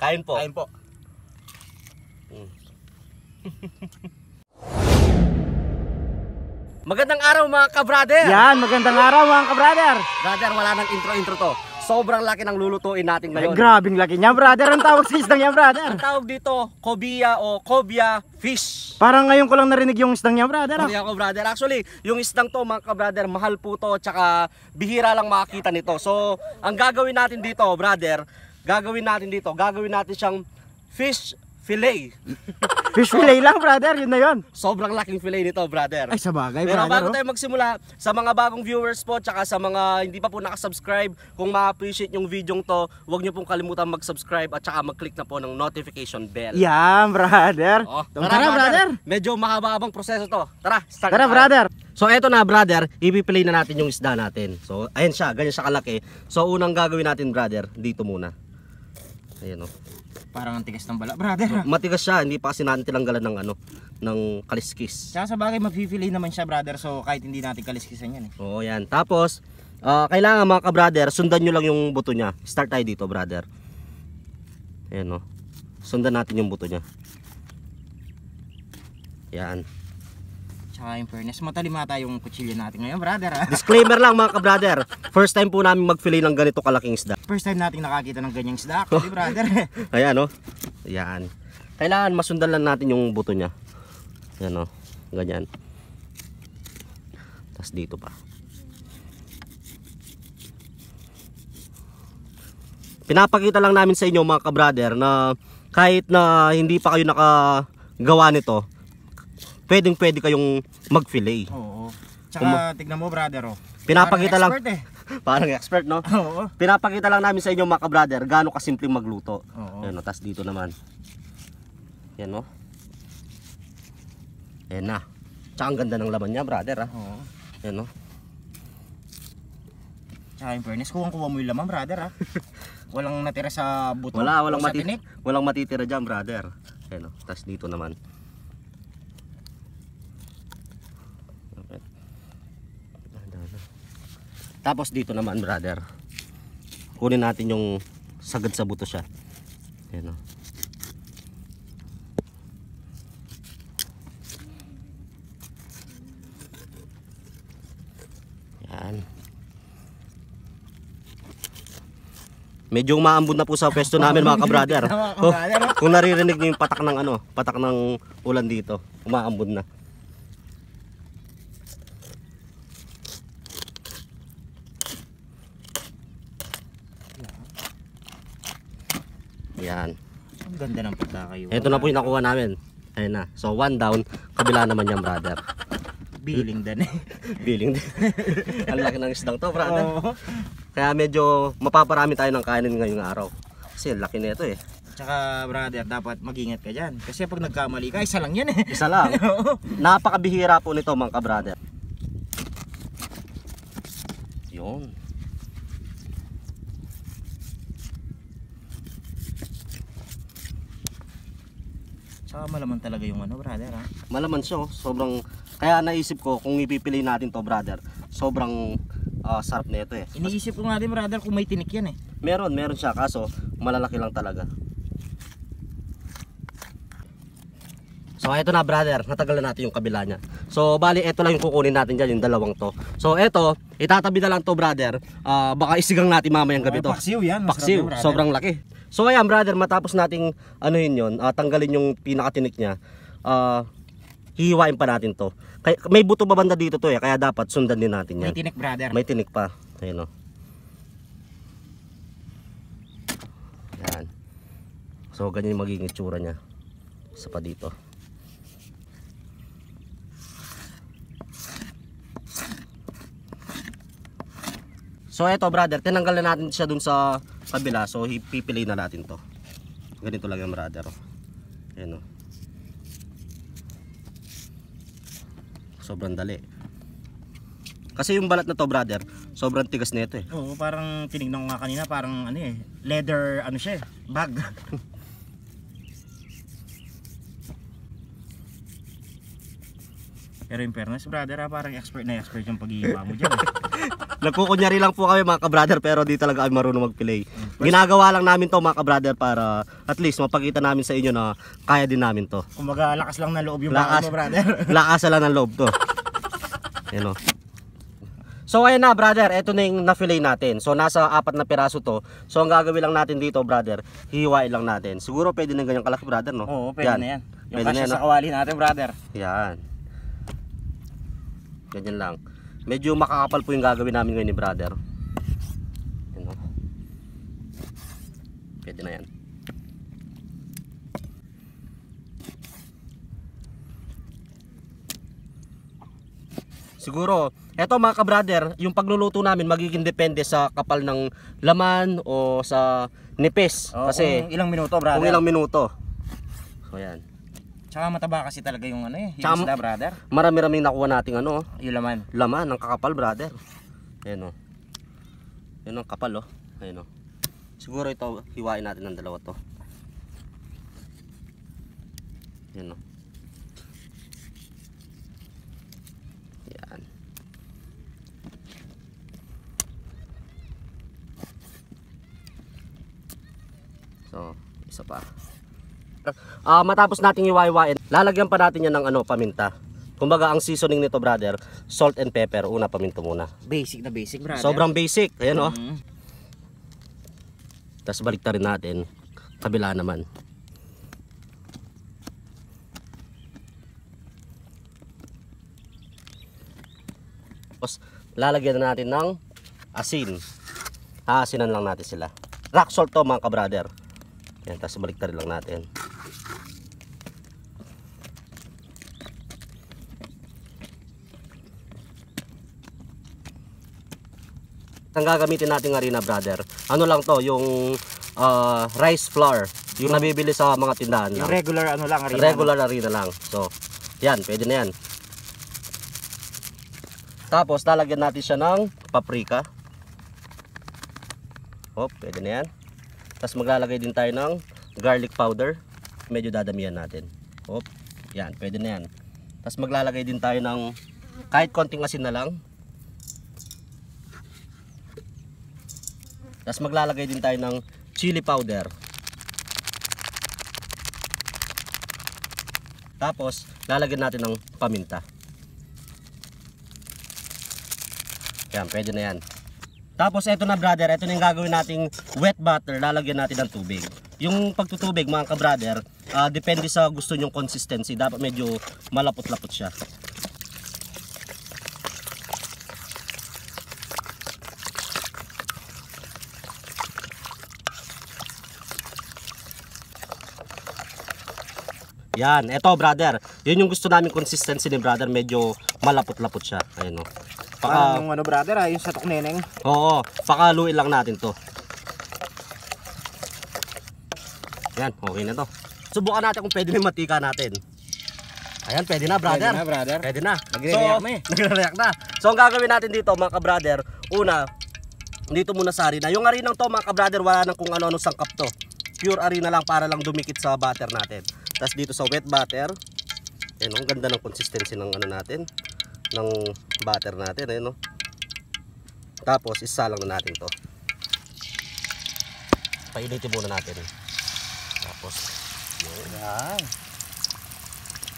Kain po. Kain po. Hmm. magandang araw mga kabrader. Yan, magandang araw mga kabrader. Brother, wala nang intro-intro to. Sobrang laki ng lulutuin natin ngayon. Ay, grabing laki niya, brother. Ang tawag sa isdang niya, brother. Ang tawag dito, kobiya o kobia fish. Parang ngayon ko lang narinig yung isdang niya, brother. Hindi ako, brother. Actually, yung isdang to, mga ka-brother, mahal po to. Tsaka bihira lang makakita nito. So, ang gagawin natin dito, brother, gagawin natin dito, gagawin natin siyang fish fillet. fish fillet lang, brother. Yun na yun. Sobrang laking fillet nito, brother. Ay, sabagay, Pero brother. Pero bago oh. tayo magsimula, sa mga bagong viewers po, tsaka sa mga hindi pa po nakasubscribe, kung ma-appreciate yung video to, huwag nyo pong kalimutan mag-subscribe at tsaka mag-click na po ng notification bell. Yan, brother. Oh, tara, tara, brother. Medyo mahaba-habang proseso to. Tara, start. Tara, brother. So eto na brother, ipiplay na natin yung isda natin. So ayan siya, ganyan siya kalaki. So unang gagawin natin brother, dito muna. Ayan oh. Parang ang tigas ng bala, brother. Oh, matigas siya, hindi pa kasi natin ng ano, ng kaliskis. Tsaka sa bagay, mapipili naman siya, brother. So kahit hindi natin kaliskisan yan eh. Oo, oh, yan. Tapos, uh, kailangan mga ka-brother, sundan nyo lang yung buto niya. Start tayo dito, brother. Ayan o. Oh. Sundan natin yung buto niya. Yan. Tsaka in fairness, matalim ata yung kutsilyo natin ngayon, brother. Ah. Disclaimer lang mga ka-brother. First time po namin mag-fillet ng ganito kalaking isda. First time nating nakakita ng ganyang isda, actually, brother. Ayan, no? Oh. Ayan. Kailangan masundan lang natin yung buto niya. Ayan, no? Oh. Ganyan. Tapos dito pa. Pinapakita lang namin sa inyo mga ka-brother na kahit na hindi pa kayo nakagawa nito, pwedeng pwede kayong mag-fillet. Oo. Tsaka tignan mo brother oh. Pinapakita parang lang. eh. parang expert no? Oo. Pinapakita lang namin sa inyo mga brother gaano kasimpleng magluto. Oo. Ayun, no? Oh, tas dito naman. Yan no. Oh. Ayan na. Tsaka ang ganda ng laman niya brother ah Oo. Ayan no. Oh. Tsaka in fairness, kuwang-kuwa mo yung laman brother ah walang natira sa buto. Wala, walang, mati tinik. walang matitira dyan brother. Ayan no. Tas dito naman. Tapos dito naman brother. Kunin natin yung sagad sa buto siya. Ayan o. Oh. Ayan. Medyo umaambon na po sa pwesto namin mga ka-brother. Kung, oh, kung naririnig niyo yung patak ng ano, patak ng ulan dito, umaambon na. Ayun. Ito na po yung nakuha namin. Ayun na. So one down, kabila naman yan brother. Billing din eh. Biling din. Ang laki ng isdang to brother. Oo. Kaya medyo mapaparami tayo ng kanin ngayong araw. Kasi laki na ito eh. Tsaka brother, dapat magingat ka dyan. Kasi pag nagkamali ka, isa lang yan eh. Isa lang. Napakabihira po nito mga brother. Yun. Saka malaman talaga yung ano brother ha? Malaman siya oh. Sobrang, kaya naisip ko kung ipipili natin to brother. Sobrang uh, sarap na eh. Iniisip ko nga din brother kung may tinik yan eh. Meron, meron siya. Kaso malalaki lang talaga. So ito na brother, natagalan natin yung kabila niya. So bali ito lang yung kukunin natin diyan yung dalawang to. So ito, itatabi na lang to brother. Uh, baka isigang natin mamayang gabi to. Paksiw yan. Paksiw, sobrang laki. So ayan brother, matapos nating anuhin yon, uh, ah, tanggalin yung pinakatinik niya, uh, hihiwain pa natin to. Kaya, may buto ba banda dito to eh, kaya dapat sundan din natin yan. May tinik brother. May tinik pa. Ayun oh. Yan. So ganyan yung magiging itsura niya. sa pa dito. So eto brother, tinanggal na natin siya dun sa kabila so pipilay na natin to ganito lang yung radar ayan o oh. sobrang dali kasi yung balat na to brother sobrang tigas nito eh oo parang tinignan ko nga kanina parang ano eh leather ano siya eh, bag Pero in fairness, brother, ha, ah, parang expert na expert yung pag-iiba mo dyan. Eh. Nagkukunyari lang po kami mga ka pero di talaga kami marunong mag-play. Ginagawa lang namin to mga ka para at least mapakita namin sa inyo na kaya din namin to. Kumbaga lakas lang ng loob yung mga mo brother. lakas lang ng loob to. Yan o. Oh. So ayan na brother, eto na yung na-fillet natin. So nasa apat na piraso to. So ang gagawin lang natin dito brother, hiwain lang natin. Siguro pwede na ganyang kalaki brother no? Oo, pwede yan. na yan. Yung pwede kasya na sa kawali natin brother. Yan. Ganyan lang medyo makakapal po yung gagawin namin ngayon ni brother yun o oh. pwede na yan siguro eto mga ka-brother yung pagluluto namin magiging depende sa kapal ng laman o sa nipis oh, kasi ilang minuto brother kung ilang minuto so yan Tsaka mataba kasi talaga yung ano eh, yung Tsaka, isda, brother. Marami-raming nakuha nating ano, yung laman. Laman ng kakapal, brother. Ayun oh. Yun ang kapal oh. Ayun oh. Siguro ito hiwain natin ng dalawa to. Ayun oh. Yan. So, isa pa uh, matapos nating iwaiwain, lalagyan pa natin yan ng ano, paminta. Kumbaga, ang seasoning nito, brother, salt and pepper. Una, paminta muna. Basic na basic, brother. Sobrang basic. Ayan, mm -hmm. oh. Mm-hmm. Tapos balik rin natin. Kabila naman. Tapos, lalagyan na natin ng asin. Haasinan lang natin sila. Rock salt to, mga ka-brother. Yan, tapos balik rin lang natin. ang gagamitin natin nga rina brother ano lang to yung uh, rice flour yung nabibili sa mga tindahan lang. regular ano lang arena. Regular no? arena lang. So, yan, pwede na yan. Tapos, lalagyan natin siya ng paprika. Hop, pwede na yan. Tapos, maglalagay din tayo ng garlic powder. Medyo dadamihan natin. Hop, yan, pwede na yan. Tapos, maglalagay din tayo ng kahit konting asin na lang. Tapos maglalagay din tayo ng chili powder. Tapos, lalagyan natin ng paminta. Yan, pwede na yan. Tapos, eto na brother, eto na yung gagawin nating wet butter. Lalagyan natin ng tubig. Yung pagtutubig, mga ka-brother, uh, depende sa gusto nyong consistency. Dapat medyo malapot-lapot siya. Yan, eto brother. Yun yung gusto namin consistency ni brother. Medyo malapot-lapot siya. Ayun o. Oh. Paka, yung ano brother ha, ah, yung satok neneng. Oo, pakaluin lang natin to. Yan, okay na to. Subukan natin kung pwede na matika natin. Ayan, pwede na, brother. Pwede na, brother. Pwede na. Nagre-react so, na eh. na. So, ang gagawin natin dito, mga ka-brother, una, dito muna sa harina. Yung harinang to, mga ka-brother, wala nang kung ano-ano sangkap to. Pure harina lang para lang dumikit sa butter natin. Tapos dito sa wet butter, ayan oh, ang ganda ng consistency ng ano natin, ng butter natin, ayan no? Oh. Tapos isalang na natin 'to. Painitin muna natin. Tapos yun. Yan.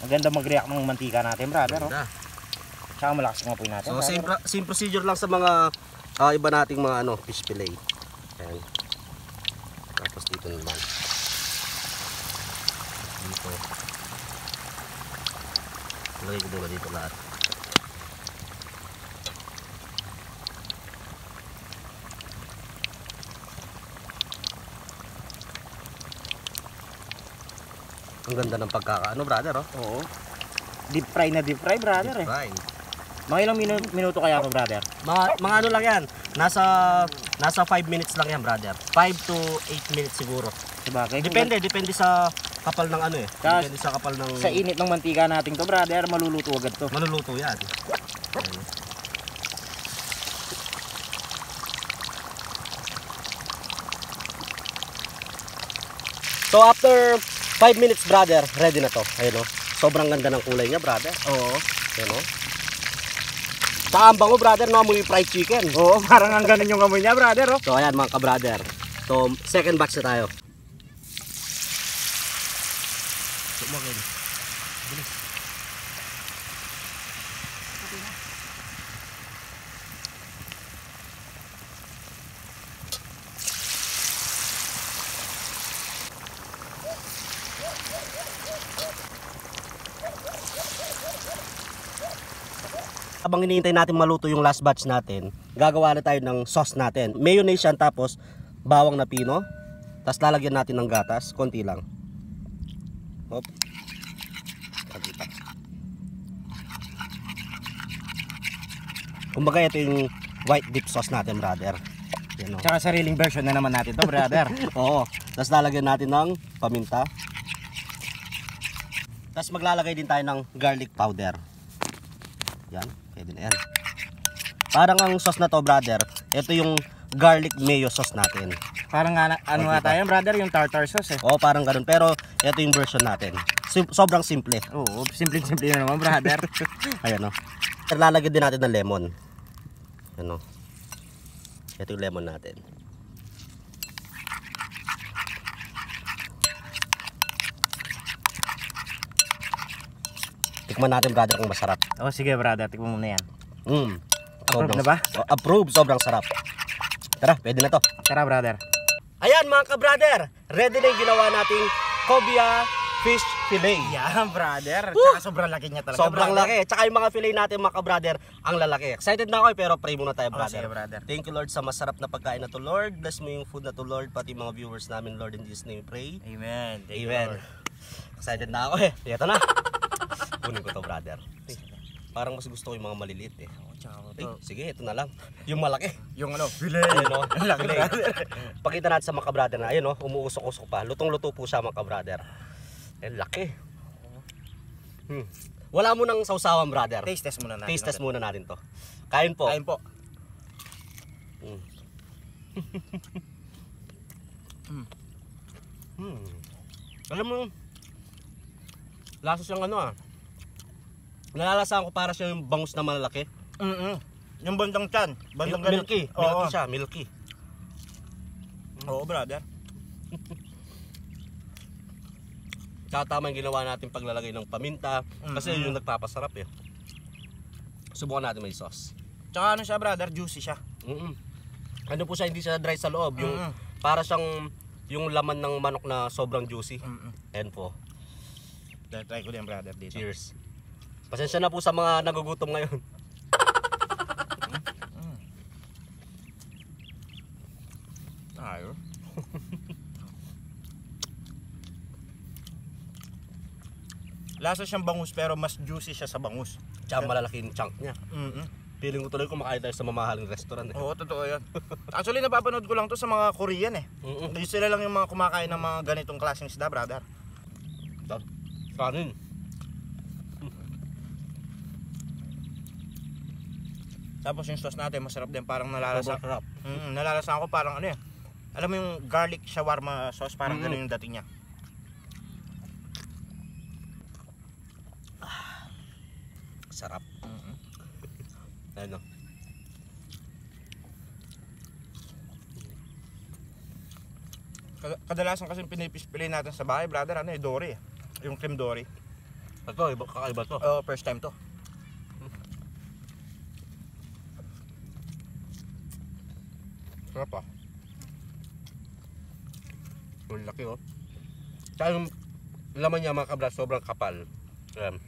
Ang ganda mag-react ng mantika natin, brother. Oh. Tsaka malakas ng apoy natin. So, brother. same, same procedure lang sa mga uh, iba nating mga ano, fish fillet. Ayun. Tapos dito naman. Lagay ko muna dito lahat. Ang ganda ng pagkakaano, brother, oh. Oo. Deep fry na deep fry, brother, deep eh. fry. eh. Mga ilang minu minuto kaya ko, brother? Mga, mga ano lang yan. Nasa nasa 5 minutes lang yan, brother. 5 to 8 minutes siguro. Sabagay. Depende, depende sa kapal ng ano eh. Tas, sa kapal ng... Sa init ng mantika natin to brother, maluluto agad to. Maluluto yan. Ayan. So after 5 minutes brother, ready na to. Ayun o. Oh. Sobrang ganda ng kulay niya brother. Oo. Ayun o. Oh. Taambang mo, brother, no, namoy fried chicken. Oo, parang ang ganun yung amoy niya brother. Oh. So ayan mga ka-brother. So second batch na tayo. Login. Bilis. Okay na. Habang iniintay natin maluto yung last batch natin, gagawa na tayo ng sauce natin. Mayonnaise yan tapos bawang na pino. Tapos lalagyan natin ng gatas, konti lang. Hop. Kumbaga ito yung white dip sauce natin brother. Yan, oh. Tsaka sariling version na naman natin to brother. Oo. Tapos lalagyan natin ng paminta. Tapos maglalagay din tayo ng garlic powder. Yan. Pwede na yan. Parang ang sauce na to brother. Ito yung garlic mayo sauce natin. Parang oh, ano nga diba? tayo brother, yung tartar sauce eh. Oo, parang ganun. Pero ito yung version natin. Sim sobrang simple. Oo, simple-simple na naman brother. Ayan o. Oh. Pero lalagyan din natin ng lemon. Ano? Ito yung lemon natin. Tikman natin brother kung masarap. Oh, sige brother, tikman muna yan. Mm. Approved na ba? So, oh, approved, sobrang sarap. Tara, pwede na to. Tara brother. Ayan mga ka-brother, ready na yung ginawa nating Kobia Fish fillet. Yeah, brother. Woo! Tsaka sobrang laki niya talaga, Sobrang brother. laki. Tsaka yung mga fillet natin, mga brother, ang lalaki. Excited na ako eh, pero pray muna tayo, oh, brother. Oh, sige, brother. Thank you, Lord, sa masarap na pagkain na to, Lord. Bless mo yung food na to, Lord. Pati mga viewers namin, Lord, in Jesus name, pray. Amen. Thank Amen. You, Excited na ako eh. Ito na. Kunin ko to, brother. Ay, parang mas gusto ko yung mga maliliit eh. Ay, sige, ito na lang. Yung malaki. Yung ano, fillet. Ano, fillet. Pakita natin sa mga brother na. Ayun, no, oh, umuusok-usok pa. Lutong-luto po siya, mga brother. Ang eh, laki. Hmm. Wala mo nang sausawan, brother. Taste test muna natin. Taste test muna natin to. Kain po. Kain po. Hmm. hmm. hmm. Alam mo, lasos siyang ano ah. Nalalasaan ko para siya yung bangus na malalaki. Mm -mm. Yung bandang chan. Bandang Mil milky. Milky siya, milky. Oo, brother. tatama yung ginawa natin paglalagay ng paminta kasi mm -hmm. yung nagpapasarap eh. Subukan natin may sauce. Tsaka ano siya brother, juicy siya. Mm -hmm. Ano po siya, hindi siya dry sa loob. Yung, mm -hmm. Para siyang yung laman ng manok na sobrang juicy. Mm -hmm. And po. Try ko din brother dito. Cheers. Pasensya na po sa mga nagugutom ngayon. Lasa siyang bangus pero mas juicy siya sa bangus. Tsaka malalaki yung chunk niya. Mm-hmm. Feeling ko tuloy kumakain tayo sa mamahaling restaurant eh. Oo, totoo yan. Actually, napapanood ko lang to sa mga Korean eh. Mm-hmm. sila lang yung mga kumakain ng mga ganitong klaseng isda, brother. Dab. Kanin. Tapos yung sauce natin, masarap din. Parang nalalasa. Masarap. Mm, nalalasa ako parang ano eh. Alam mo yung garlic shawarma sauce, parang mm. gano'n yung dating niya. sarap mm-hmm. ano kadalasan kasi pinipispilay natin sa bahay brother ano yung eh, dory eh. yung cream dory ito iba, kakaiba to oh, first time to sarap ah yung laki oh Tsaka yung laman niya mga kabra sobrang kapal. Um,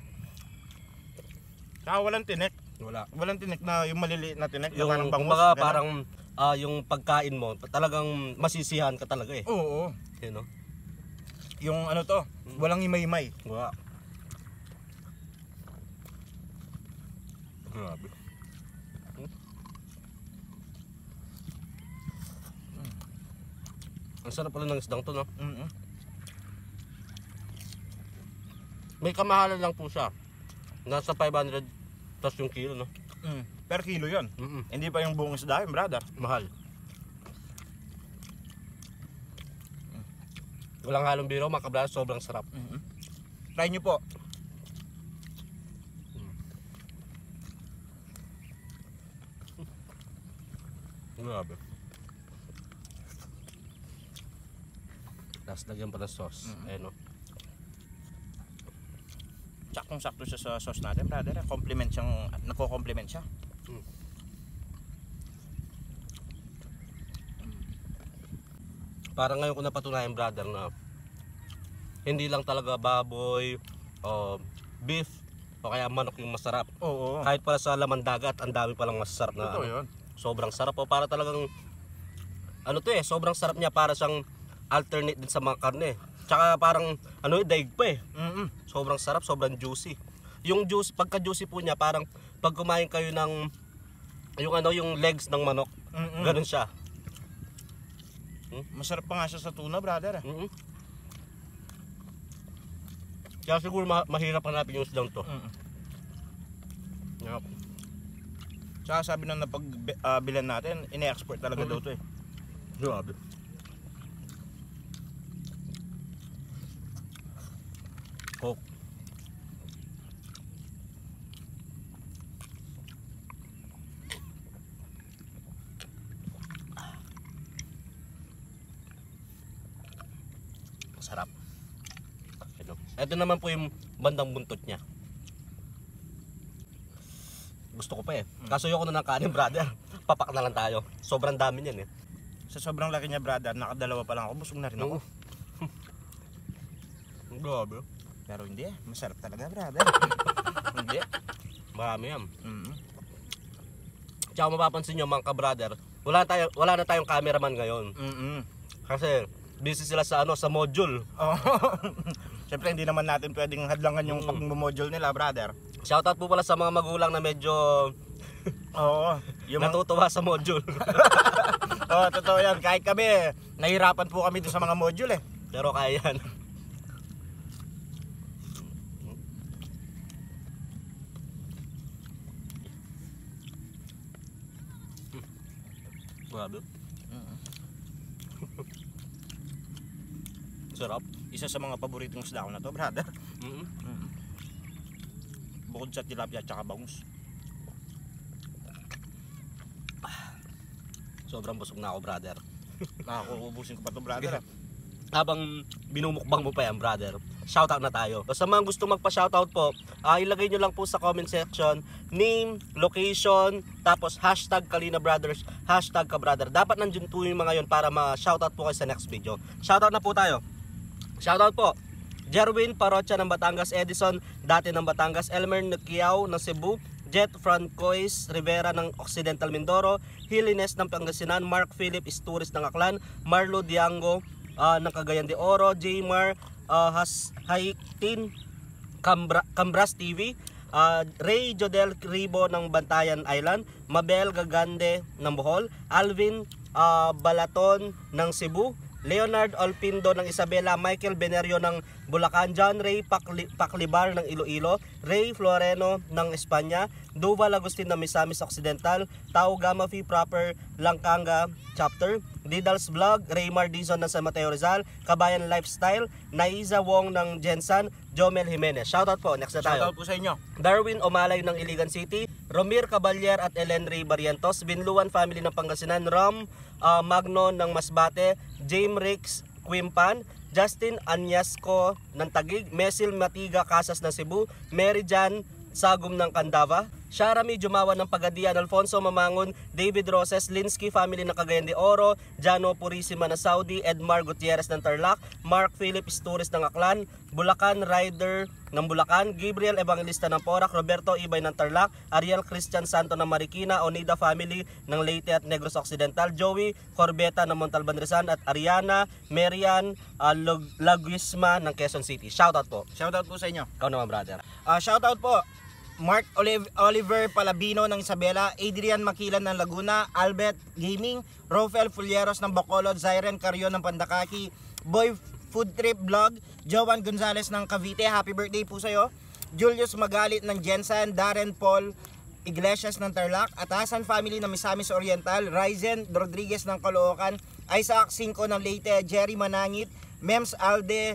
Saka ah, walang tinik. Wala. Walang tinik na yung maliliit na tinik. Yung parang bangus. Kumbaga, parang uh, yung pagkain mo, talagang masisihan ka talaga eh. Oo. oo. You Yung ano to, mm. walang imay-imay. Wala. Grabe. Hmm? Mm. Ang sarap pala ng isdang to, no? Mm -hmm. May kamahalan lang po siya. Nasa 500 plus yung kilo, no? Mm. Per kilo yon. Mm -mm. Hindi pa yung buong isda, brother. Mahal. Mm. Walang halong biro, mga kablas, sobrang sarap. Mm -hmm. Try nyo po. Mm. Grabe. Tapos lagyan pa ng sauce. Mm -hmm. Ayan No? saktong sakto siya sa sauce natin brother compliment siyang nagko-compliment siya mm. parang ngayon ko napatunayan brother na hindi lang talaga baboy o beef o kaya manok yung masarap oo, oo. kahit para sa laman dagat ang dami palang masarap na Ito ano. yun. sobrang sarap o para talagang ano to eh sobrang sarap niya para siyang alternate din sa mga karne Tsaka parang ano eh, daig pa eh. Mm -mm. Sobrang sarap, sobrang juicy. Yung juice, pagka juicy po niya, parang pag kumain kayo ng yung ano, yung legs ng manok. Mm -mm. Ganun siya. Hmm? Masarap pa nga siya sa tuna, brother. Eh. Mm -mm. Kaya siguro ma mahirap hanapin yung isdang to. Mm -mm. Yep. Tsaka sabi nung napagbilan ah, uh, natin, ine-export talaga mm -mm. daw to eh. Grabe. hook Masarap. ito. ito naman po yung bandang buntot niya gusto ko pa eh hmm. kaso ko na ng kanin brother papak na lang tayo sobrang dami niyan eh sa sobrang laki niya brother nakadalawa pa lang ako busog na rin ako grabe pero hindi eh, Masarap talaga, brother. hindi. Marami yan. Mm -hmm. Tsaka mapapansin nyo, mga brother, wala, tayo, wala na tayong cameraman ngayon. Mm -hmm. Kasi busy sila sa ano sa module. Oh. Siyempre hindi naman natin pwedeng hadlangan yung mm. pag-module nila, brother. Shoutout po pala sa mga magulang na medyo Oo, yung natutuwa sa module. oh, totoo 'yan. Kahit kami, eh, nahirapan po kami dun sa mga module eh. Pero kaya yan. sarap. Isa sa mga paboritong isda ko na to, brother. Mm -hmm. Mm -hmm. Bukod sa tilapia at bangus. Ah. sobrang busog na ako, brother. Nakakuubusin ko pa to, brother. Ah. Habang binumukbang mo pa yan, brother, shoutout na tayo. Sa mga gusto magpa-shoutout po, uh, ilagay nyo lang po sa comment section, name, location, tapos hashtag Kalina Brothers, hashtag Ka Brother. Dapat nandiyan po yung mga yun para ma-shoutout po kayo sa next video. Shoutout na po tayo. Shoutout po. Jerwin Parocha ng Batangas, Edison, dati ng Batangas, Elmer Nukiao ng Cebu, Jet Francois Rivera ng Occidental Mindoro, Hilines ng Pangasinan, Mark Philip Isturis ng Aklan, Marlo Diango uh, ng Cagayan de Oro, Jmar uh, Has Haitin Cambra, Cambras TV, uh, ah, Ray Jodel Ribo ng Bantayan Island, Mabel Gagande ng Bohol, Alvin uh, Balaton ng Cebu, Leonard Olpindo ng Isabela, Michael Benerio ng Bulacan, John Ray Pacli Paclibar ng Iloilo, Ray Floreno ng Espanya, Duval Agustin ng Misamis Occidental, Tao Gamafi Proper Langkanga Chapter, Didal's Vlog, Ray Dizon ng San Mateo Rizal, Kabayan Lifestyle, Naiza Wong ng Jensan, Jomel Jimenez. Shoutout po, next na tayo. Shoutout po sa inyo. Darwin Omalay ng Iligan City, Romir Caballер at Ellen Ray Barrientos, Binluan Family ng Pangasinan, Ram uh, ah, Magno ng Masbate, James Rex Quimpan, Justin Anyasco ng Tagig, Mesil Matiga Casas ng Cebu, Mary Jan Sagum ng Candava, Sharami Jumawan ng Pagadian, Alfonso Mamangon, David Roses, Linsky family ng Cagayan de Oro, Jano Purisima na Saudi, Edmar Gutierrez ng Tarlac, Mark Philip Sturis ng Aklan, Bulacan Rider ng Bulacan, Gabriel Evangelista ng Porac, Roberto Ibay ng Tarlac, Ariel Christian Santo ng Marikina, Onida family ng Leyte at Negros Occidental, Joey Corbeta ng Montalban Rizal at Ariana Merian uh, Laguisma ng Quezon City. Shoutout po. Shoutout po sa inyo. Ikaw naman brother. Uh, shoutout po Mark Oliver Palabino ng Isabela, Adrian Makilan ng Laguna, Albert Gaming, Rafael Fulleros ng Bacolod, Zyren Carrion ng Pandakaki, Boy Food Trip Vlog, Joan Gonzalez ng Cavite, happy birthday po sa'yo, Julius Magalit ng Jensen, Darren Paul Iglesias ng Tarlac, Atasan Family ng Misamis Oriental, Ryzen Rodriguez ng Caloocan, Isaac Cinco ng Leyte, Jerry Manangit, Mems Alde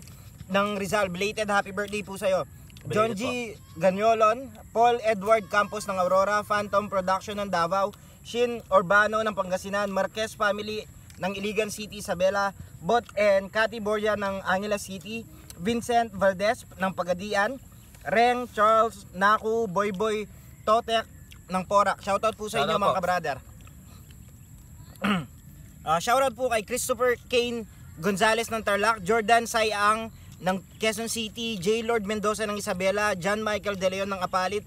ng Rizal, belated happy birthday po sa'yo. John G. Ganyolon, Paul Edward Campos ng Aurora, Phantom Production ng Davao, Shin Urbano ng Pangasinan, Marquez Family ng Iligan City, Isabela, Bot and Cathy Boria ng Angela City, Vincent Valdez ng Pagadian, Reng Charles Naku Boyboy Totec ng Porak. Shoutout po sa inyo Hello mga po. kabrader. uh, ah, shoutout po kay Christopher Kane Gonzales ng Tarlac, Jordan Sayang ng Quezon City, J. Lord Mendoza ng Isabela, John Michael De Leon ng Apalit,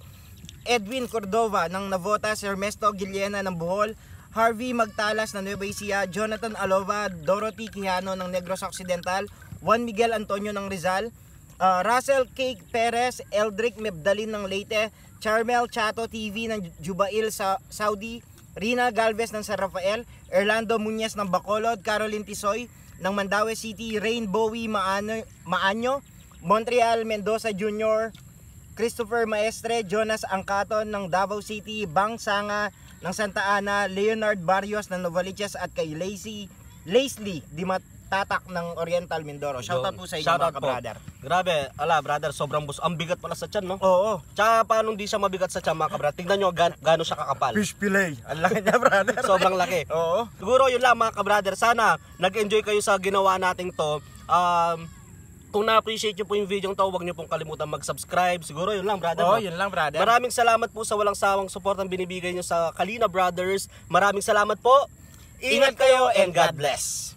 Edwin Cordova ng Navotas, Ernesto Guillena ng Bohol, Harvey Magtalas ng Nueva Ecija, Jonathan Alova, Dorothy Quijano ng Negros Occidental, Juan Miguel Antonio ng Rizal, uh, Russell K. Perez, Eldrick Mebdalin ng Leyte, Charmel Chato TV ng Jubail sa Saudi, Rina Galvez ng San Rafael, Erlando Muñez ng Bacolod, Caroline Tisoy, ng Mandawi City, Rainbowy Maano, Maanyo, Montreal Mendoza Jr., Christopher Maestre, Jonas Angkaton ng Davao City, Bang Sanga ng Santa Ana, Leonard Barrios ng Novaliches at kay Lacey, Lacey Dimat Tatak ng Oriental Mindoro. Shout out po sa inyo Shoutout mga po. brother. Grabe, ala brother, sobrang bus. Ang bigat pala sa tiyan, no? Oo. Tsaka paano hindi siya mabigat sa tiyan mga brother? Tingnan nyo ga- gaano siya kakapal. Fish fillet. Ang laki niya, brother. Sobrang laki. Oo. Siguro yun lang mga ka-brother. Sana nag-enjoy kayo sa ginawa nating to. Um, kung na-appreciate nyo po yung video to, huwag nyo pong kalimutan mag-subscribe. Siguro yun lang, brother. no? Oo, yun lang, brother. Maraming salamat po sa walang sawang support ang binibigay nyo sa Kalina Brothers. Maraming salamat po. Ingat kayo and God bless.